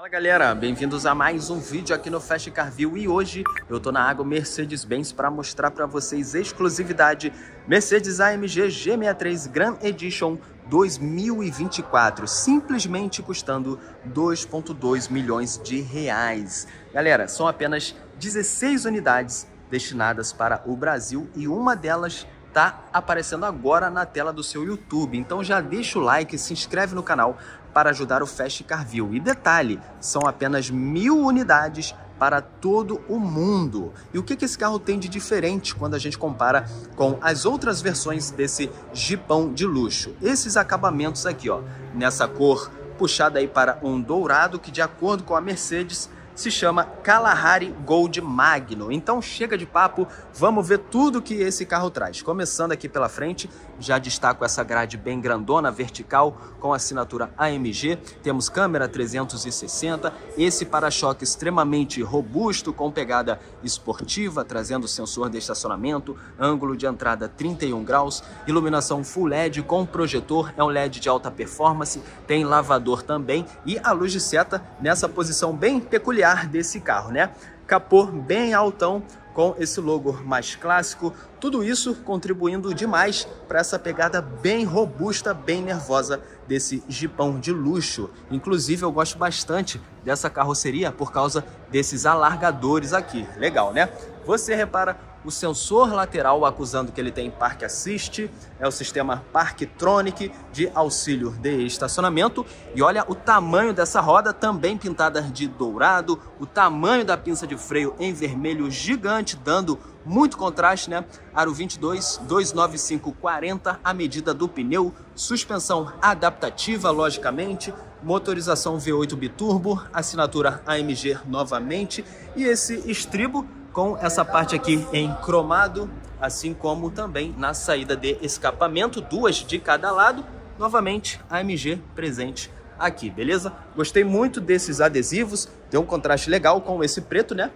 Fala galera, bem-vindos a mais um vídeo aqui no Fast Carview e hoje eu tô na água Mercedes-Benz para mostrar para vocês exclusividade Mercedes AMG G63 Grand Edition 2024, simplesmente custando 2.2 milhões de reais. Galera, são apenas 16 unidades destinadas para o Brasil e uma delas tá aparecendo agora na tela do seu YouTube. Então já deixa o like, se inscreve no canal para ajudar o Fast View. E detalhe, são apenas mil unidades para todo o mundo. E o que, que esse carro tem de diferente quando a gente compara com as outras versões desse jipão de luxo? Esses acabamentos aqui, ó, nessa cor puxada aí para um dourado, que de acordo com a Mercedes se chama Kalahari Gold Magno. Então chega de papo, vamos ver tudo que esse carro traz. Começando aqui pela frente, já destaco essa grade bem grandona, vertical, com assinatura AMG. Temos câmera 360, esse para-choque extremamente robusto, com pegada esportiva, trazendo sensor de estacionamento, ângulo de entrada 31 graus, iluminação full LED com projetor, é um LED de alta performance, tem lavador também e a luz de seta nessa posição bem peculiar olhar desse carro, né? Capô bem altão com esse logo mais clássico, tudo isso contribuindo demais para essa pegada bem robusta, bem nervosa desse jipão de luxo. Inclusive eu gosto bastante dessa carroceria por causa desses alargadores aqui. Legal, né? Você repara o sensor lateral acusando que ele tem Park Assist, é o sistema Parktronic de auxílio de estacionamento e olha o tamanho dessa roda também pintada de dourado, o tamanho da pinça de freio em vermelho gigante dando muito contraste, né? Aro 22 29540 a medida do pneu, suspensão adaptativa logicamente, motorização V8 biturbo, assinatura AMG novamente e esse estribo com essa parte aqui em cromado, assim como também na saída de escapamento, duas de cada lado, novamente AMG presente aqui, beleza? Gostei muito desses adesivos, deu um contraste legal com esse preto, né?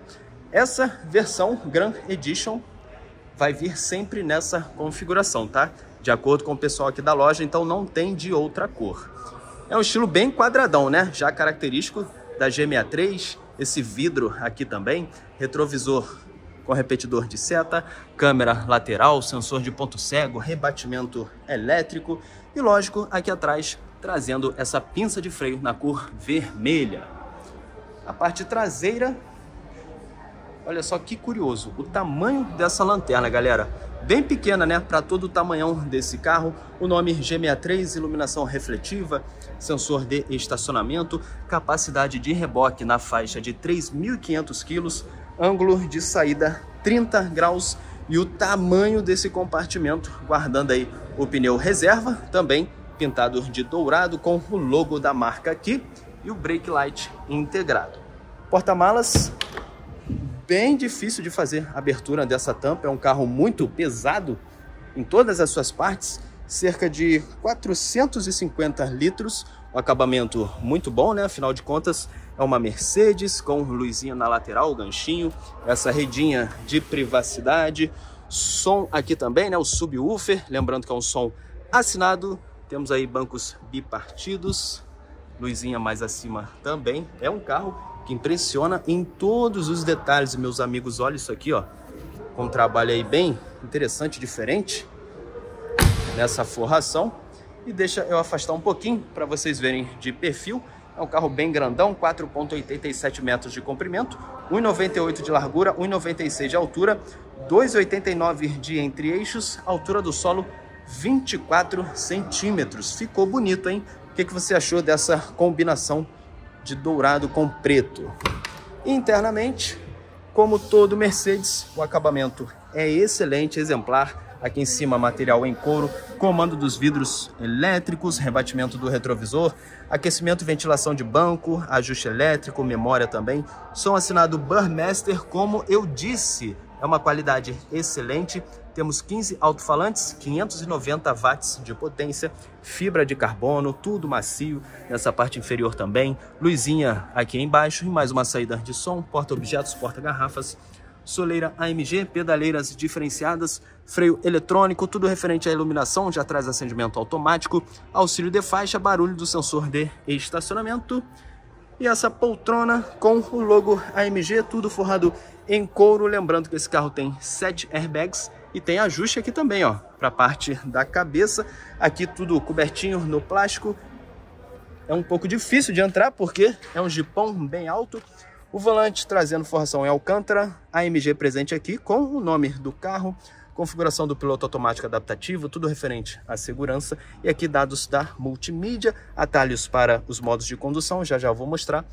Essa versão Grand Edition vai vir sempre nessa configuração, tá? De acordo com o pessoal aqui da loja, então não tem de outra cor. É um estilo bem quadradão, né? Já característico da G63, esse vidro aqui também, retrovisor com repetidor de seta, câmera lateral, sensor de ponto cego, rebatimento elétrico e, lógico, aqui atrás trazendo essa pinça de freio na cor vermelha. A parte traseira, olha só que curioso, o tamanho dessa lanterna, galera, bem pequena, né, para todo o tamanhão desse carro. O nome G63, iluminação refletiva, sensor de estacionamento, capacidade de reboque na faixa de 3.500 kg, ângulo de saída 30 graus e o tamanho desse compartimento, guardando aí o pneu reserva, também pintado de dourado com o logo da marca aqui e o brake light integrado. Porta-malas bem difícil de fazer a abertura dessa tampa, é um carro muito pesado em todas as suas partes, cerca de 450 litros, um acabamento muito bom, né? Afinal de contas, é uma Mercedes com luzinha na lateral, o ganchinho, essa redinha de privacidade, som aqui também, né? O subwoofer, lembrando que é um som assinado, temos aí bancos bipartidos, luzinha mais acima também. É um carro que impressiona em todos os detalhes, meus amigos. Olha isso aqui, ó. Com um trabalho aí bem interessante, diferente nessa forração. E deixa eu afastar um pouquinho para vocês verem de perfil. É um carro bem grandão, 4,87 metros de comprimento, 1,98 de largura, 1,96 de altura, 2,89 de entre eixos, altura do solo 24 centímetros. Ficou bonito, hein? O que, que você achou dessa combinação de dourado com preto. Internamente, como todo Mercedes, o acabamento é excelente, exemplar. Aqui em cima, material em couro, comando dos vidros elétricos, rebatimento do retrovisor, aquecimento e ventilação de banco, ajuste elétrico, memória também. Som assinado Burmester, como eu disse, é uma qualidade excelente. Temos 15 alto-falantes, 590 watts de potência, fibra de carbono, tudo macio nessa parte inferior também, luzinha aqui embaixo e mais uma saída de som, porta-objetos, porta-garrafas, soleira AMG, pedaleiras diferenciadas, freio eletrônico, tudo referente à iluminação, já traz acendimento automático, auxílio de faixa, barulho do sensor de estacionamento e essa poltrona com o logo AMG, tudo forrado em couro. Lembrando que esse carro tem 7 airbags e tem ajuste aqui também, ó, para a parte da cabeça. Aqui tudo cobertinho no plástico. É um pouco difícil de entrar porque é um jipão bem alto. O volante trazendo forração em Alcântara, AMG presente aqui com o nome do carro, configuração do piloto automático adaptativo, tudo referente à segurança e aqui dados da multimídia, atalhos para os modos de condução, já já vou mostrar.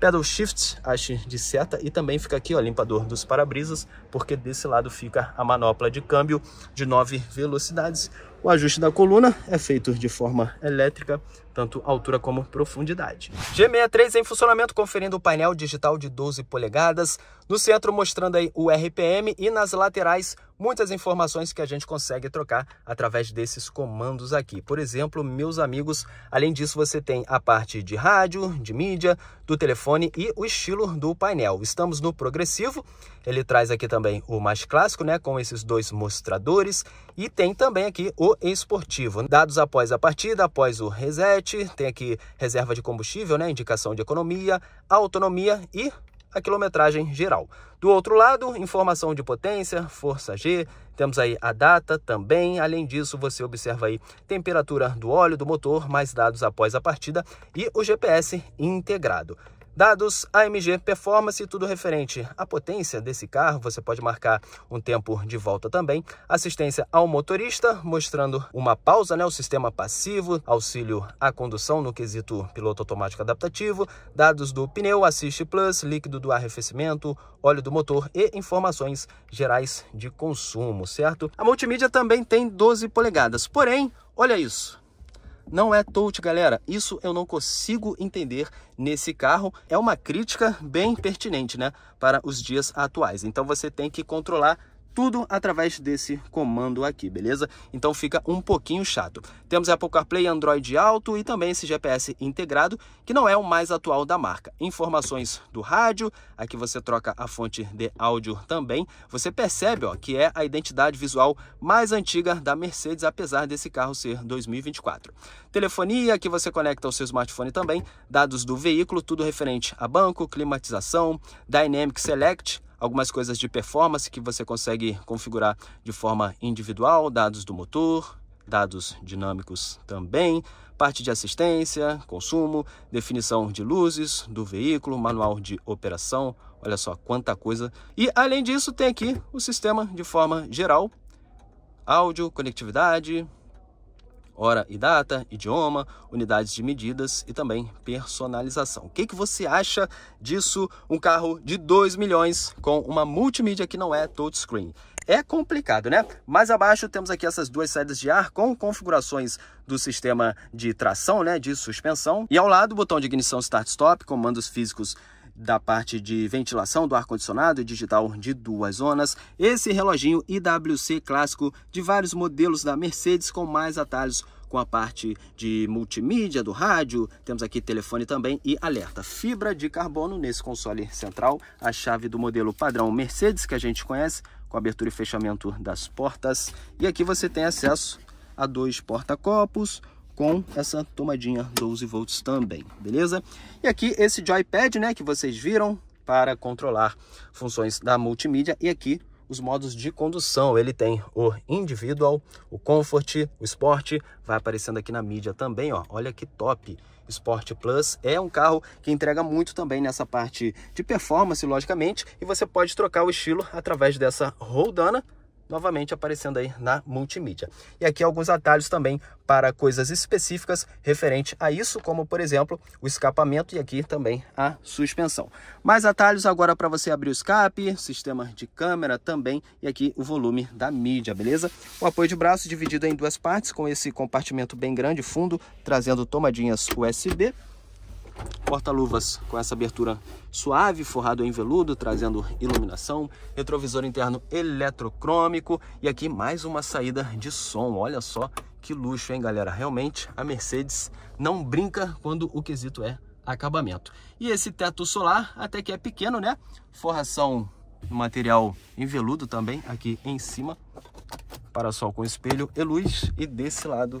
Pedal shift, haste de seta e também fica aqui o limpador dos para-brisas, porque desse lado fica a manopla de câmbio de 9 velocidades. O ajuste da coluna é feito de forma elétrica, tanto altura como profundidade. G63 em funcionamento, conferindo o painel digital de 12 polegadas, no centro mostrando aí o RPM e nas laterais muitas informações que a gente consegue trocar através desses comandos aqui. Por exemplo, meus amigos, além disso você tem a parte de rádio, de mídia, do telefone e o estilo do painel. Estamos no progressivo, ele traz aqui também o mais clássico, né, com esses dois mostradores e tem também aqui o esportivo. Dados após a partida, após o reset, tem aqui reserva de combustível, né, indicação de economia, autonomia e a quilometragem geral. Do outro lado, informação de potência, força G, temos aí a data também. Além disso, você observa aí temperatura do óleo do motor, mais dados após a partida e o GPS integrado. Dados AMG Performance, tudo referente à potência desse carro, você pode marcar um tempo de volta também. Assistência ao motorista, mostrando uma pausa, né, o sistema passivo, auxílio à condução no quesito piloto automático adaptativo, dados do pneu Assist Plus, líquido do arrefecimento, óleo do motor e informações gerais de consumo, certo? A multimídia também tem 12 polegadas, porém, olha isso. Não é touch, galera. Isso eu não consigo entender nesse carro. É uma crítica bem pertinente, né, para os dias atuais. Então você tem que controlar tudo através desse comando aqui, beleza? Então fica um pouquinho chato. Temos Apple CarPlay, Android Auto e também esse GPS integrado, que não é o mais atual da marca. Informações do rádio, aqui você troca a fonte de áudio também. Você percebe ó, que é a identidade visual mais antiga da Mercedes, apesar desse carro ser 2024. Telefonia, que você conecta ao seu smartphone também, dados do veículo, tudo referente a banco, climatização, Dynamic Select, algumas coisas de performance que você consegue configurar de forma individual, dados do motor, dados dinâmicos também, parte de assistência, consumo, definição de luzes do veículo, manual de operação, olha só quanta coisa. E além disso, tem aqui o sistema de forma geral, áudio, conectividade, hora e data, idioma, unidades de medidas e também personalização. O que, que você acha disso? Um carro de 2 milhões com uma multimídia que não é touchscreen. É complicado, né? Mais abaixo temos aqui essas duas saídas de ar com configurações do sistema de tração, né, de suspensão. E ao lado o botão de ignição start-stop, comandos físicos da parte de ventilação do ar-condicionado digital de duas zonas, esse reloginho IWC clássico de vários modelos da Mercedes com mais atalhos com a parte de multimídia do rádio, temos aqui telefone também e alerta. Fibra de carbono nesse console central, a chave do modelo padrão Mercedes que a gente conhece, com abertura e fechamento das portas. E aqui você tem acesso a dois porta-copos, com essa tomadinha 12 volts também, beleza? E aqui esse joypad, né, que vocês viram para controlar funções da multimídia e aqui os modos de condução. Ele tem o individual, o comfort, o sport, vai aparecendo aqui na mídia também, ó. Olha que top. Sport Plus é um carro que entrega muito também nessa parte de performance, logicamente, e você pode trocar o estilo através dessa roldana novamente aparecendo aí na multimídia. E aqui alguns atalhos também para coisas específicas referente a isso, como por exemplo o escapamento e aqui também a suspensão. Mais atalhos agora para você abrir o escape, sistema de câmera também e aqui o volume da mídia, beleza? O apoio de braço dividido em duas partes com esse compartimento bem grande, fundo, trazendo tomadinhas USB porta-luvas com essa abertura suave, forrado em veludo, trazendo iluminação, retrovisor interno eletrocrômico e aqui mais uma saída de som. Olha só que luxo, hein, galera? Realmente a Mercedes não brinca quando o quesito é acabamento. E esse teto solar até que é pequeno, né? Forração material em veludo também aqui em cima, para sol com espelho e luz e desse lado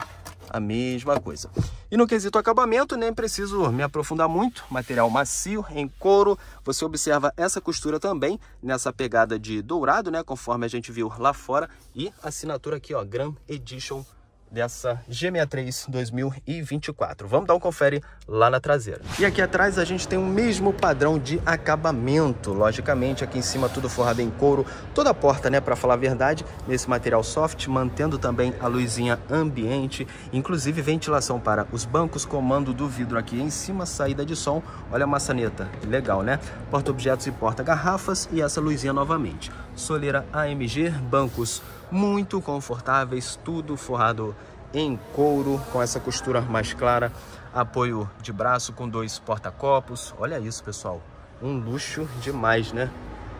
a mesma coisa. E no quesito acabamento, nem preciso me aprofundar muito, material macio, em couro. Você observa essa costura também, nessa pegada de dourado, né, conforme a gente viu lá fora. E assinatura aqui, ó, Grand Edition dessa G63 2024. Vamos dar um confere lá na traseira. E aqui atrás a gente tem o mesmo padrão de acabamento. Logicamente, aqui em cima tudo forrado em couro, toda a porta, né, para falar a verdade, nesse material soft, mantendo também a luzinha ambiente, inclusive ventilação para os bancos, comando do vidro aqui em cima, saída de som. Olha a maçaneta, legal, né? Porta objetos e porta garrafas e essa luzinha novamente soleira AMG, bancos muito confortáveis, tudo forrado em couro, com essa costura mais clara, apoio de braço com dois porta-copos. Olha isso, pessoal. Um luxo demais, né?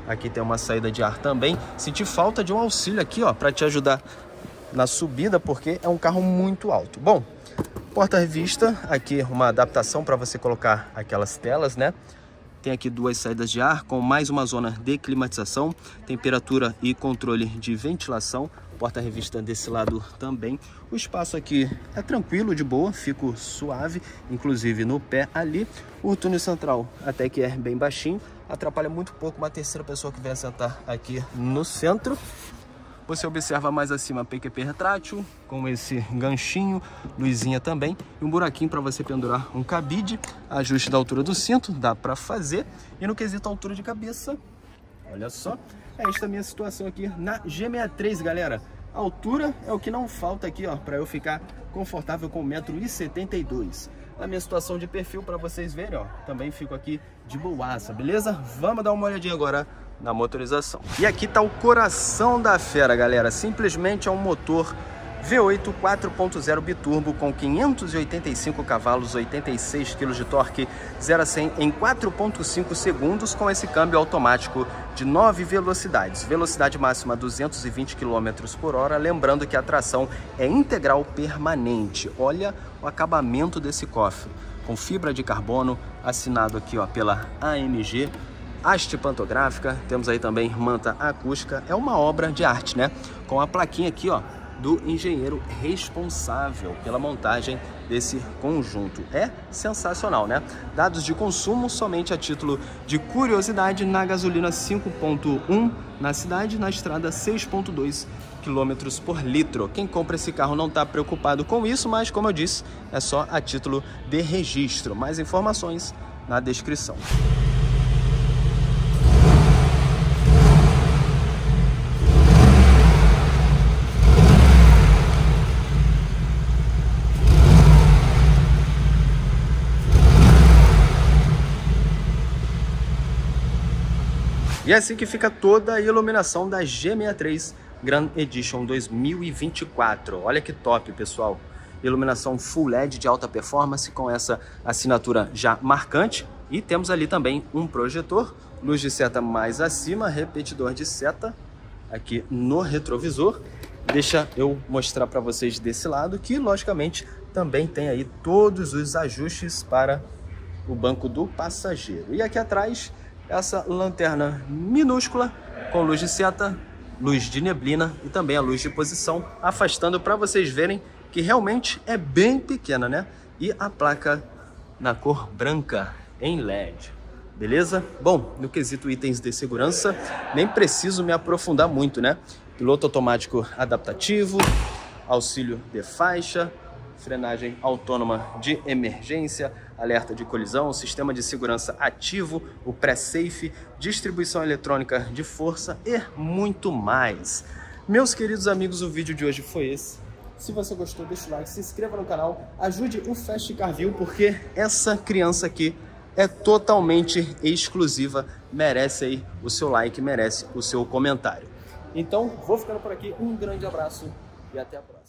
Aqui tem uma saída de ar também. Senti falta de um auxílio aqui, ó, para te ajudar na subida, porque é um carro muito alto. Bom, porta-revista, aqui uma adaptação para você colocar aquelas telas, né? Tem aqui duas saídas de ar com mais uma zona de climatização, temperatura e controle de ventilação. Porta-revista desse lado também. O espaço aqui é tranquilo, de boa, fico suave, inclusive no pé ali. O túnel central até que é bem baixinho, atrapalha muito pouco uma terceira pessoa que vem sentar aqui no centro. Você observa mais acima PQP retrátil, com esse ganchinho, luzinha também, e um buraquinho para você pendurar um cabide, ajuste da altura do cinto, dá para fazer. E no quesito altura de cabeça, olha só, é esta minha situação aqui na G63, galera. A altura é o que não falta aqui, ó, para eu ficar confortável com 1,72m. A minha situação de perfil para vocês verem, ó, também fico aqui de boaça, beleza? Vamos dar uma olhadinha agora na motorização. E aqui está o coração da fera, galera. Simplesmente é um motor V8 4.0 biturbo com 585 cavalos, 86 kg de torque, 0 a 100 em 4.5 segundos com esse câmbio automático de 9 velocidades. Velocidade máxima 220 km por hora, lembrando que a tração é integral permanente. Olha o acabamento desse cofre, com fibra de carbono, assinado aqui ó, pela AMG, haste pantográfica, temos aí também manta acústica, é uma obra de arte, né? Com a plaquinha aqui, ó, do engenheiro responsável pela montagem desse conjunto. É sensacional, né? Dados de consumo somente a título de curiosidade na gasolina 5.1 na cidade, na estrada 6.2 km por litro. Quem compra esse carro não está preocupado com isso, mas como eu disse, é só a título de registro. Mais informações na descrição. E é assim que fica toda a iluminação da G63 Grand Edition 2024. Olha que top, pessoal. Iluminação full LED de alta performance com essa assinatura já marcante. E temos ali também um projetor, luz de seta mais acima, repetidor de seta aqui no retrovisor. Deixa eu mostrar para vocês desse lado que, logicamente, também tem aí todos os ajustes para o banco do passageiro. E aqui atrás essa lanterna minúscula com luz de seta, luz de neblina e também a luz de posição, afastando para vocês verem que realmente é bem pequena, né? E a placa na cor branca em LED. Beleza? Bom, no quesito itens de segurança, nem preciso me aprofundar muito, né? Piloto automático adaptativo, auxílio de faixa, frenagem autônoma de emergência, alerta de colisão, sistema de segurança ativo, o pré-safe, distribuição eletrônica de força e muito mais. Meus queridos amigos, o vídeo de hoje foi esse. Se você gostou, deixa o like, se inscreva no canal, ajude o Fast View, porque essa criança aqui é totalmente exclusiva, merece aí o seu like, merece o seu comentário. Então, vou ficando por aqui, um grande abraço e até a próxima.